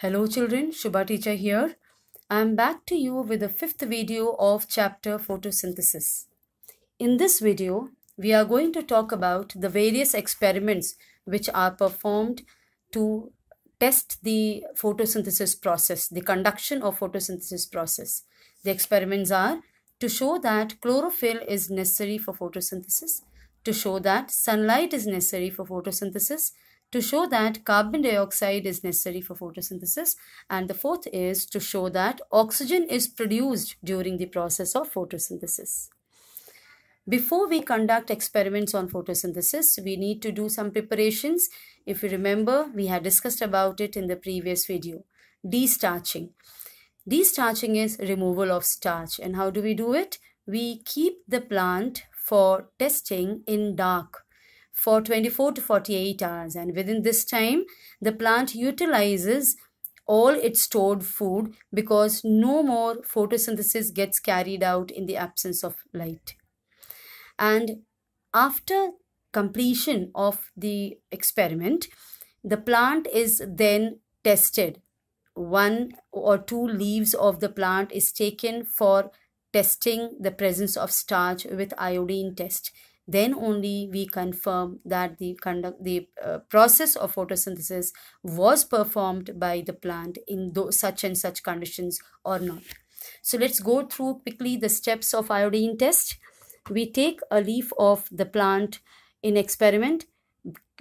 Hello children, Shubha teacher here. I am back to you with the fifth video of chapter photosynthesis. In this video, we are going to talk about the various experiments which are performed to test the photosynthesis process, the conduction of photosynthesis process. The experiments are to show that chlorophyll is necessary for photosynthesis, to show that sunlight is necessary for photosynthesis to show that carbon dioxide is necessary for photosynthesis and the fourth is to show that oxygen is produced during the process of photosynthesis. Before we conduct experiments on photosynthesis, we need to do some preparations. If you remember, we had discussed about it in the previous video. Destarching. Destarching is removal of starch. And how do we do it? We keep the plant for testing in dark for 24 to 48 hours and within this time the plant utilizes all its stored food because no more photosynthesis gets carried out in the absence of light and after completion of the experiment the plant is then tested one or two leaves of the plant is taken for testing the presence of starch with iodine test then only we confirm that the conduct the uh, process of photosynthesis was performed by the plant in those, such and such conditions or not so let's go through quickly the steps of iodine test we take a leaf of the plant in experiment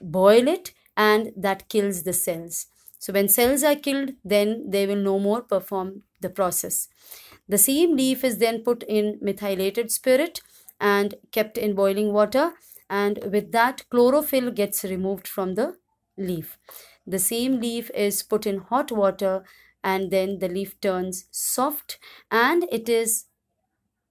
boil it and that kills the cells so when cells are killed then they will no more perform the process the same leaf is then put in methylated spirit and kept in boiling water and with that chlorophyll gets removed from the leaf. The same leaf is put in hot water and then the leaf turns soft and it is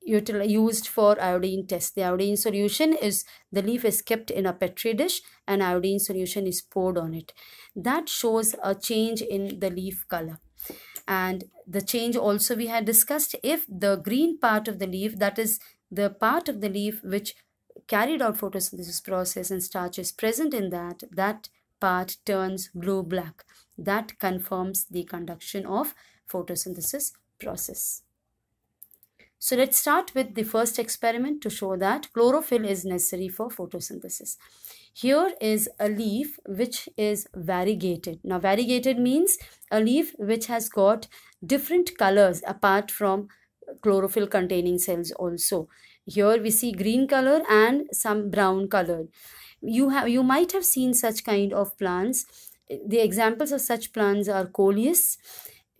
used for iodine test. The iodine solution is the leaf is kept in a petri dish and iodine solution is poured on it. That shows a change in the leaf color. And the change also we had discussed if the green part of the leaf that is the part of the leaf which carried out photosynthesis process and starch is present in that, that part turns blue-black. That confirms the conduction of photosynthesis process. So let's start with the first experiment to show that chlorophyll is necessary for photosynthesis. Here is a leaf which is variegated. Now variegated means a leaf which has got different colors apart from chlorophyll containing cells also here we see green color and some brown color you have you might have seen such kind of plants the examples of such plants are coleus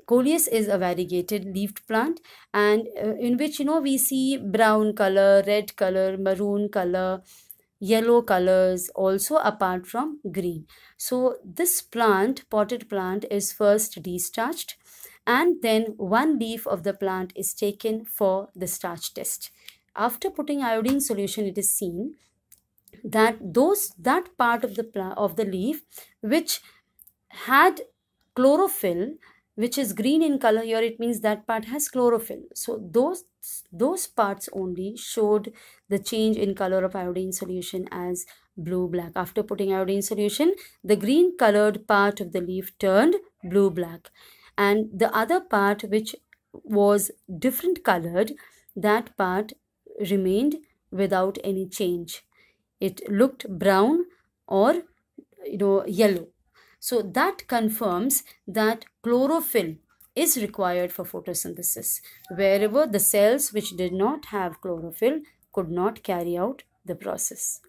coleus is a variegated leafed plant and uh, in which you know we see brown color red color maroon color yellow colors also apart from green so this plant potted plant is first destarched and then one leaf of the plant is taken for the starch test. After putting iodine solution, it is seen that those that part of the of the leaf which had chlorophyll which is green in color here it means that part has chlorophyll so those those parts only showed the change in color of iodine solution as blue black after putting iodine solution the green colored part of the leaf turned blue black and the other part which was different colored that part remained without any change it looked brown or you know yellow so that confirms that chlorophyll is required for photosynthesis wherever the cells which did not have chlorophyll could not carry out the process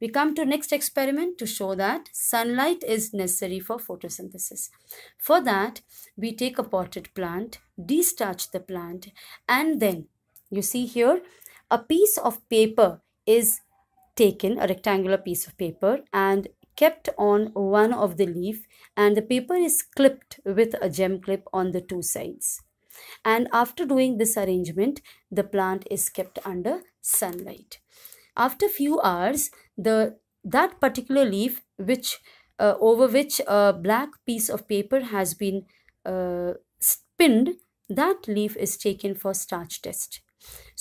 we come to next experiment to show that sunlight is necessary for photosynthesis. For that, we take a potted plant, destarch the plant and then you see here a piece of paper is taken, a rectangular piece of paper and kept on one of the leaf and the paper is clipped with a gem clip on the two sides. And after doing this arrangement, the plant is kept under sunlight after few hours the that particular leaf which uh, over which a black piece of paper has been uh, spinned that leaf is taken for starch test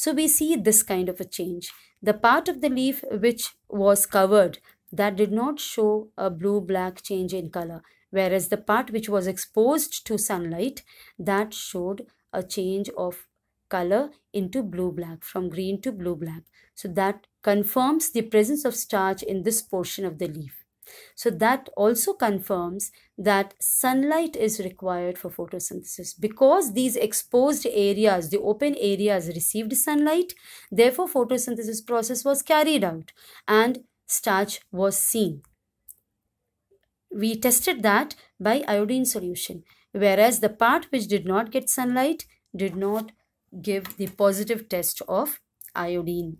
so we see this kind of a change the part of the leaf which was covered that did not show a blue black change in color whereas the part which was exposed to sunlight that showed a change of color into blue black from green to blue black so that confirms the presence of starch in this portion of the leaf. So that also confirms that sunlight is required for photosynthesis. Because these exposed areas, the open areas received sunlight, therefore photosynthesis process was carried out and starch was seen. We tested that by iodine solution, whereas the part which did not get sunlight did not give the positive test of iodine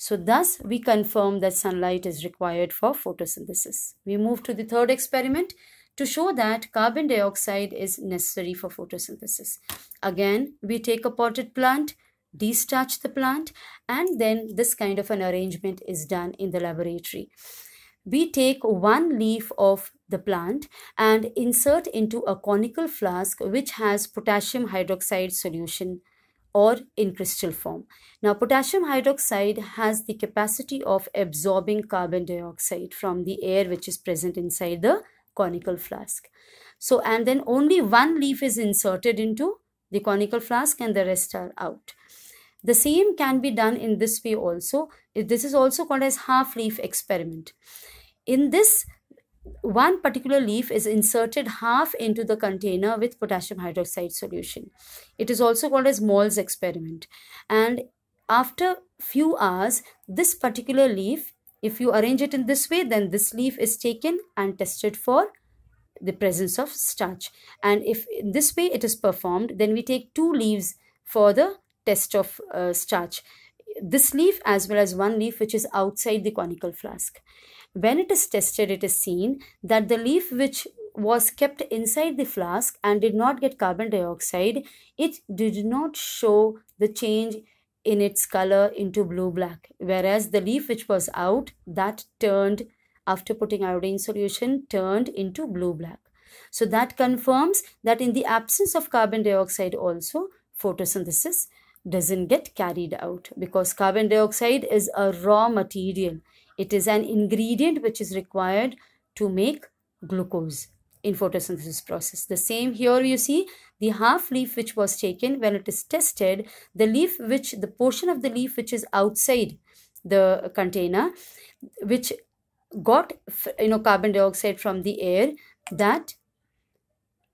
so thus we confirm that sunlight is required for photosynthesis. We move to the third experiment to show that carbon dioxide is necessary for photosynthesis. Again, we take a potted plant, destarch the plant and then this kind of an arrangement is done in the laboratory. We take one leaf of the plant and insert into a conical flask which has potassium hydroxide solution or in crystal form. Now, potassium hydroxide has the capacity of absorbing carbon dioxide from the air which is present inside the conical flask. So, and then only one leaf is inserted into the conical flask and the rest are out. The same can be done in this way also. This is also called as half leaf experiment. In this one particular leaf is inserted half into the container with potassium hydroxide solution. It is also called as Moll's experiment. And after few hours, this particular leaf, if you arrange it in this way, then this leaf is taken and tested for the presence of starch. And if in this way it is performed, then we take two leaves for the test of uh, starch. This leaf as well as one leaf which is outside the conical flask. When it is tested, it is seen that the leaf which was kept inside the flask and did not get carbon dioxide, it did not show the change in its color into blue black, whereas the leaf which was out that turned after putting iodine solution turned into blue black. So that confirms that in the absence of carbon dioxide also photosynthesis doesn't get carried out because carbon dioxide is a raw material. It is an ingredient which is required to make glucose in photosynthesis process. The same here you see the half leaf which was taken when it is tested, the leaf which the portion of the leaf which is outside the container which got you know carbon dioxide from the air that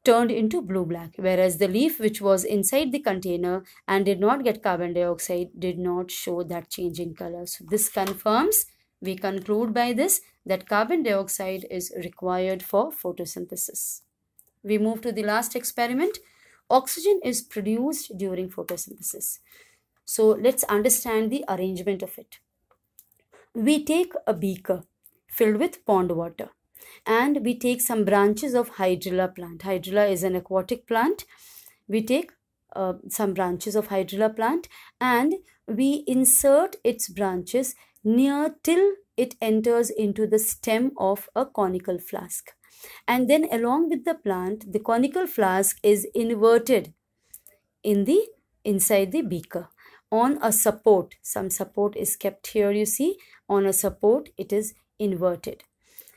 turned into blue black whereas the leaf which was inside the container and did not get carbon dioxide did not show that change in color so this confirms we conclude by this that carbon dioxide is required for photosynthesis. We move to the last experiment. Oxygen is produced during photosynthesis. So let's understand the arrangement of it. We take a beaker filled with pond water and we take some branches of hydrilla plant. Hydrilla is an aquatic plant. We take uh, some branches of hydrilla plant and we insert its branches near till it enters into the stem of a conical flask. And then along with the plant, the conical flask is inverted in the inside the beaker on a support. Some support is kept here, you see, on a support it is inverted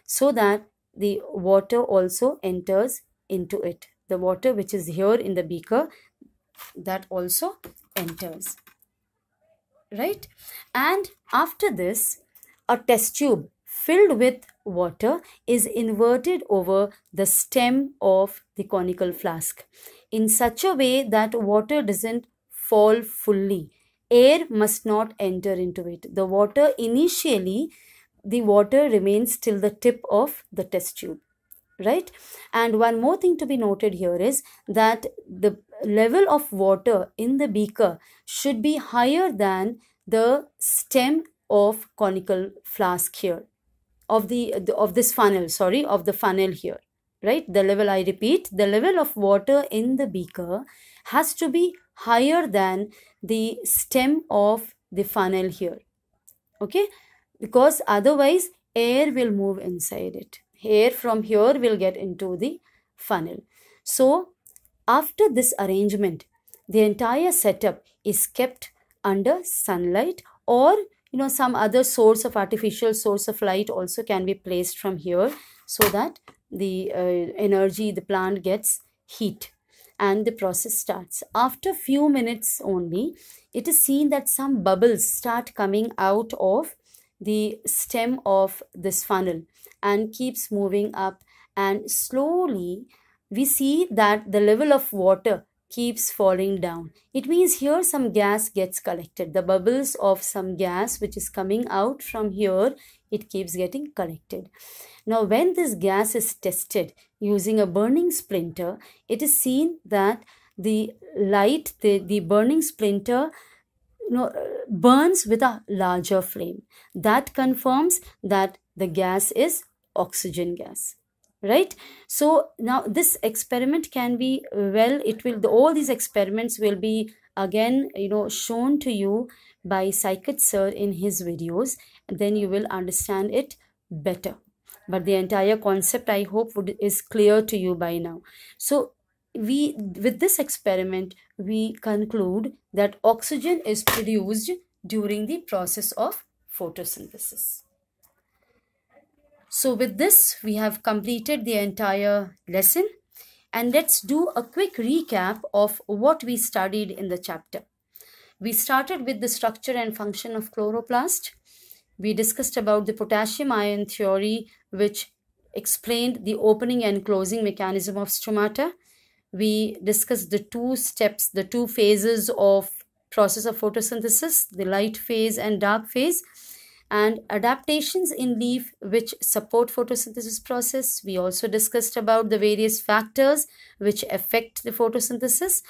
so that the water also enters into it. The water which is here in the beaker that also enters right? And after this, a test tube filled with water is inverted over the stem of the conical flask in such a way that water doesn't fall fully. Air must not enter into it. The water initially, the water remains till the tip of the test tube right and one more thing to be noted here is that the level of water in the beaker should be higher than the stem of conical flask here of the of this funnel sorry of the funnel here right the level i repeat the level of water in the beaker has to be higher than the stem of the funnel here okay because otherwise air will move inside it air from here will get into the funnel so after this arrangement, the entire setup is kept under sunlight or you know some other source of artificial source of light also can be placed from here so that the uh, energy the plant gets heat and the process starts after few minutes only it is seen that some bubbles start coming out of the stem of this funnel and keeps moving up and slowly we see that the level of water keeps falling down. It means here some gas gets collected. The bubbles of some gas which is coming out from here, it keeps getting collected. Now when this gas is tested using a burning splinter, it is seen that the light, the, the burning splinter you know, burns with a larger flame. That confirms that the gas is oxygen gas right so now this experiment can be uh, well it will the, all these experiments will be again you know shown to you by psychic sir in his videos then you will understand it better but the entire concept i hope would, is clear to you by now so we with this experiment we conclude that oxygen is produced during the process of photosynthesis so with this, we have completed the entire lesson. And let's do a quick recap of what we studied in the chapter. We started with the structure and function of chloroplast. We discussed about the potassium ion theory, which explained the opening and closing mechanism of stomata. We discussed the two steps, the two phases of process of photosynthesis, the light phase and dark phase and adaptations in leaf which support photosynthesis process. We also discussed about the various factors which affect the photosynthesis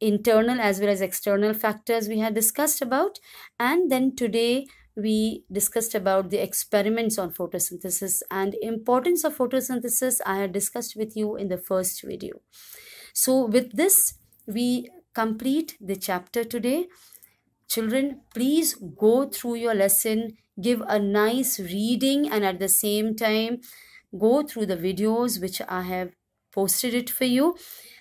internal as well as external factors we had discussed about and then today we discussed about the experiments on photosynthesis and importance of photosynthesis i had discussed with you in the first video so with this we complete the chapter today children please go through your lesson give a nice reading and at the same time go through the videos which I have posted it for you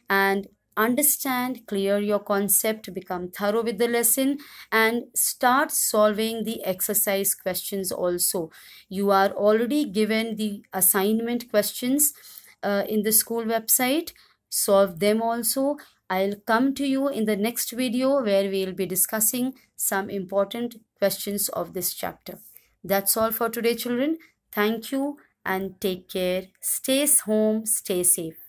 and understand, clear your concept, become thorough with the lesson and start solving the exercise questions also. You are already given the assignment questions uh, in the school website. Solve them also. I'll come to you in the next video where we'll be discussing some important questions of this chapter. That's all for today, children. Thank you and take care. Stay home, stay safe.